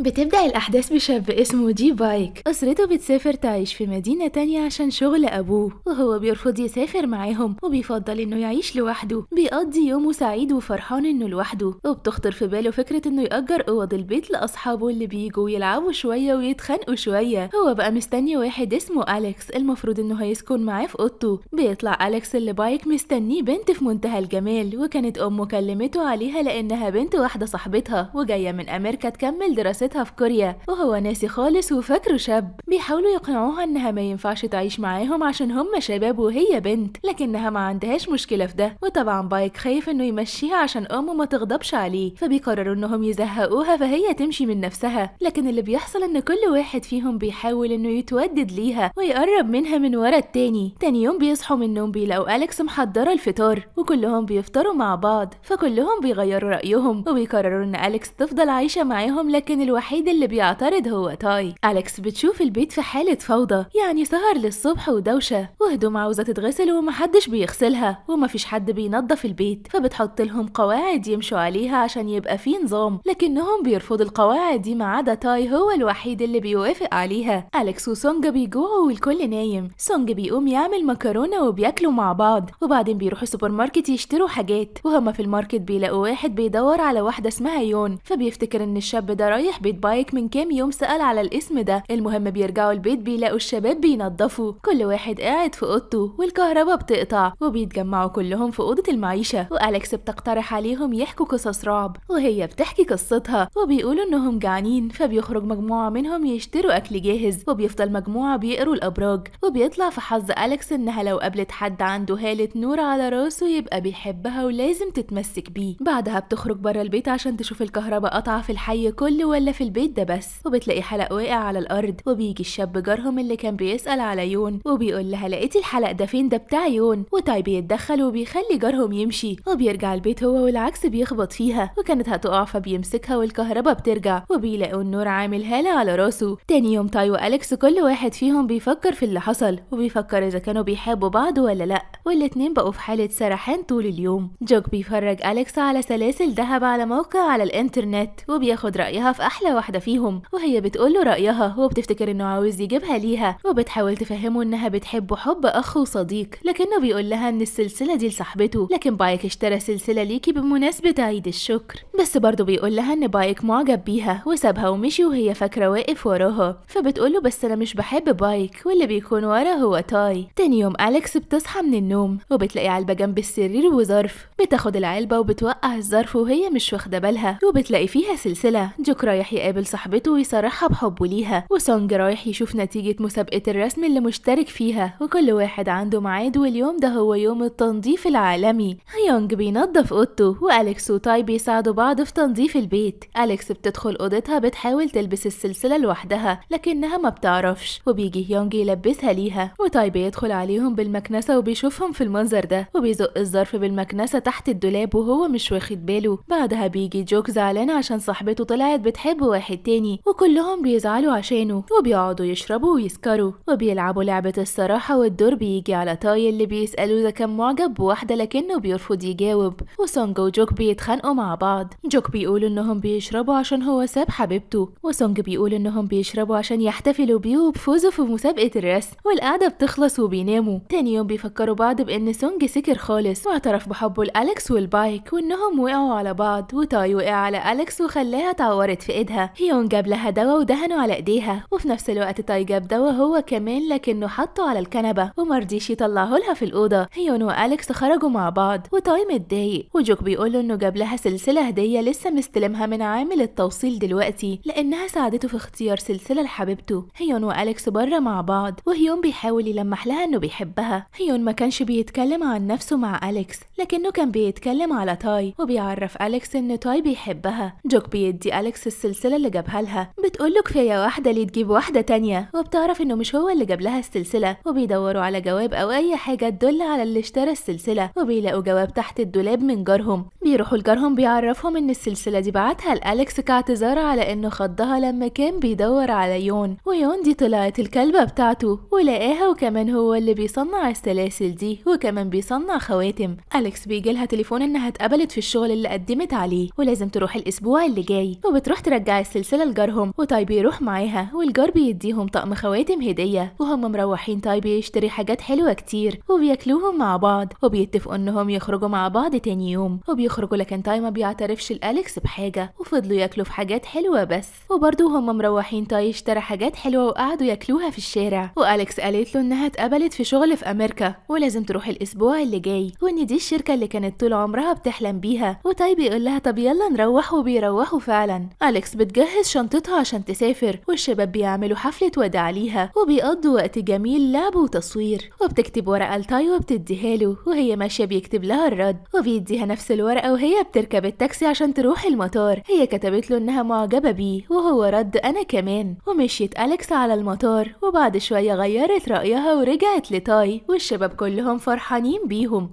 بتبدأ الأحداث بشاب اسمه دي بايك أسرته بتسافر تعيش في مدينة تانية عشان شغل أبوه وهو بيرفض يسافر معاهم وبيفضل إنه يعيش لوحده بيقضي يومه سعيد وفرحان إنه لوحده وبتخطر في باله فكرة إنه يأجر أوض البيت لأصحابه اللي بيجوا يلعبوا شوية ويتخانقوا شوية هو بقى مستني واحد اسمه أليكس المفروض إنه هيسكن معاه في أوضته بيطلع أليكس اللي بايك مستنيه بنت في منتهى الجمال وكانت أمه كلمته عليها لأنها بنت واحدة صاحبتها وجاية من أمريكا تكمل دراسة دراستها في كوريا وهو ناسي خالص وفاكره شاب بيحاولوا يقنعوها انها ما ينفعش تعيش معاهم عشان هم شباب وهي بنت لكنها ما عندهاش مشكله في ده وطبعا بايك خايف انه يمشيها عشان امه ما تغضبش عليه فبيقرروا انهم يزهقوها فهي تمشي من نفسها لكن اللي بيحصل ان كل واحد فيهم بيحاول انه يتودد ليها ويقرب منها من ورا التاني تاني يوم بيصحوا من النوم بيلاقوا أليكس محضرة الفطار وكلهم بيفطروا مع بعض فكلهم بيغيروا رأيهم وبيقرروا ان أليكس تفضل عايشة معاهم لكن الوحيد اللي بيعترض هو تاي أليكس بتشوف البيت في حالة فوضى يعني سهر للصبح ودوشة وهدوم عاوزة تتغسل ومحدش بيغسلها ومفيش حد بينظف البيت فبتحط لهم قواعد يمشوا عليها عشان يبقى في نظام لكنهم بيرفضوا القواعد دي ما عدا تاي هو الوحيد اللي بيوافق عليها أليكس وسونج بيجوعوا والكل نايم سونج بيقوم يعمل مكرونة وبياكلوا مع بعض وبعدين بيروحوا سوبر ماركت يشتروا حاجات وهما في الماركت بيلاقوا واحد بيدور على واحدة اسمها يون فبيفتكر ان الشاب ده رايح بيت بايك من كام يوم سأل على الاسم ده المهم بيرجعوا البيت بيلاقوا الشباب بينضفوا كل واحد قاعد في اوضته والكهرباء بتقطع وبيتجمعوا كلهم في اوضه المعيشه والكس بتقترح عليهم يحكوا قصص رعب وهي بتحكي قصتها وبيقولوا انهم جعانين فبيخرج مجموعه منهم يشتروا اكل جاهز وبيفضل مجموعه بيقروا الابراج وبيطلع في حظ الكس انها لو قابلت حد عنده هاله نور على راسه يبقى بيحبها ولازم تتمسك بيه بعدها بتخرج بره البيت عشان تشوف الكهرباء قطعه في الحي كله ولا في البيت ده بس وبتلاقي حلق واقع على الارض وبيجي الشاب جارهم اللي كان بيسال على يون وبيقول لها لقيتي الحلق ده فين ده بتاع يون وتاي بيتدخل وبيخلي جارهم يمشي وبيرجع البيت هو والعكس بيخبط فيها وكانت هتقع فبيمسكها والكهرباء بترجع وبيلاقوا النور عامل هالة على راسه تاني يوم تاي والكس كل واحد فيهم بيفكر في اللي حصل وبيفكر اذا كانوا بيحبوا بعض ولا لا والاتنين بقوا في حالة سرحان طول اليوم جوك بيفرج أليكس على سلاسل ذهب على موقع على الإنترنت وبياخد رأيها في أحلى أحلى واحدة فيهم وهي بتقوله رأيها وبتفتكر إنه عاوز يجيبها ليها وبتحاول تفهمه إنها بتحبه حب أخ وصديق لكنه بيقول لها إن السلسلة دي لصاحبته لكن بايك اشترى سلسلة ليكي بمناسبة عيد الشكر بس برضه بيقول لها إن بايك معجب بيها وسابها ومشي وهي فاكرة واقف وراها فبتقوله بس أنا مش بحب بايك واللي بيكون ورا هو تاي تاني يوم أليكس بتصحى من النوم وبتلاقي علبة جنب السرير وظرف بتاخد العلبة وبتوقع الظرف وهي مش واخدة بالها وبتلاقي فيها سلسلة جوك رايح يقابل صاحبته ويصرحها بحبه ليها وسونج رايح يشوف نتيجة مسابقة الرسم اللي مشترك فيها وكل واحد عنده ميعاد واليوم ده هو يوم التنظيف العالمي هيونج بينظف أوضته وأليكس وتاي بيساعدوا بعض في تنظيف البيت أليكس بتدخل أوضتها بتحاول تلبس السلسلة لوحدها لكنها ما بتعرفش وبيجي هيونج يلبسها ليها وتاي بيدخل عليهم بالمكنسة وبيشوفهم في المنظر ده وبيزق الظرف بالمكنسة تحت الدولاب وهو مش واخد باله بعدها بيجي جوك زعلان عشان صاحبته طلعت بتحب بيحبوا واحد تاني وكلهم بيزعلوا عشانه وبيقعدوا يشربوا ويسكروا وبيلعبوا لعبة الصراحة والدور بيجي على تاي اللي بيسأله إذا كان معجب بواحدة لكنه بيرفض يجاوب وسونج وجوك بيتخانقوا مع بعض جوك بيقول إنهم بيشربوا عشان هو ساب حبيبته وسونج بيقول إنهم بيشربوا عشان يحتفلوا بيه وبفوزه في مسابقة الرسم والقعدة بتخلص وبيناموا تاني يوم بيفكروا بعض بإن سونج سكر خالص واعترف بحبه لأليكس والبايك وإنهم وقعوا على بعض وتاي وقع على أليكس وخلاها اتعورت في ايدها هيون جاب لها دواء ودهنه على ايديها وفي نفس الوقت تاي جاب دواء هو كمان لكنه حطه على الكنبه ومرضيش يطلعه لها في الاوضه هيون والكس خرجوا مع بعض وتاي متضايق وجوك بيقول له انه جاب لها سلسله هديه لسه مستلمها من عامل التوصيل دلوقتي لانها ساعدته في اختيار سلسله لحبيبته هيون والكس بره مع بعض وهيون بيحاول يلمح لها انه بيحبها هيون ما كانش بيتكلم عن نفسه مع اليكس لكنه كان بيتكلم على تاي وبيعرف اليكس ان تاي بيحبها جوك بيدي اليكس السلسله السلسلة اللي جابها لها بتقول له كفاية واحدة ليه تجيب واحدة تانية وبتعرف إنه مش هو اللي جاب لها السلسلة وبيدوروا على جواب أو أي حاجة تدل على اللي اشترى السلسلة وبيلاقوا جواب تحت الدولاب من جارهم بيروحوا لجارهم بيعرفهم إن السلسلة دي بعتها لأليكس كاعتذار على إنه خضها لما كان بيدور على يون ويون دي طلعت الكلبة بتاعته ولقاها وكمان هو اللي بيصنع السلاسل دي وكمان بيصنع خواتم أليكس بيجيلها تليفون إنها اتقبلت في الشغل اللي قدمت عليه ولازم تروح الأسبوع اللي جاي وبتروح ترجع بترجع السلسلة لجارهم وتايبي يروح معاها والجار بيديهم طقم خواتم هدية وهم مروحين تايبي يشتري حاجات حلوة كتير وبياكلوهم مع بعض وبيتفقوا انهم يخرجوا مع بعض تاني يوم وبيخرجوا لكن تاي طيب ما بيعترفش لأليكس بحاجة وفضلوا ياكلوا في حاجات حلوة بس وبرضه هم مروحين تاي طيب اشترى حاجات حلوة وقعدوا ياكلوها في الشارع وأليكس قالت له انها اتقبلت في شغل في أمريكا ولازم تروح الأسبوع اللي جاي وان دي الشركة اللي كانت طول عمرها بتحلم بيها وتاي بيقول لها طب يلا نروح وبيروحوا فعلا أليكس الناس بتجهز شنطتها عشان تسافر والشباب بيعملوا حفلة وداع ليها وبيقضوا وقت جميل لعب وتصوير وبتكتب ورقة لتاي وبتديها له وهي ماشية بيكتب لها الرد وبيديها نفس الورقة وهي بتركب التاكسي عشان تروح المطار هي كتبت له إنها معجبة بيه وهو رد أنا كمان ومشيت أليكس على المطار وبعد شوية غيرت رأيها ورجعت لتاي والشباب كلهم فرحانين بيهم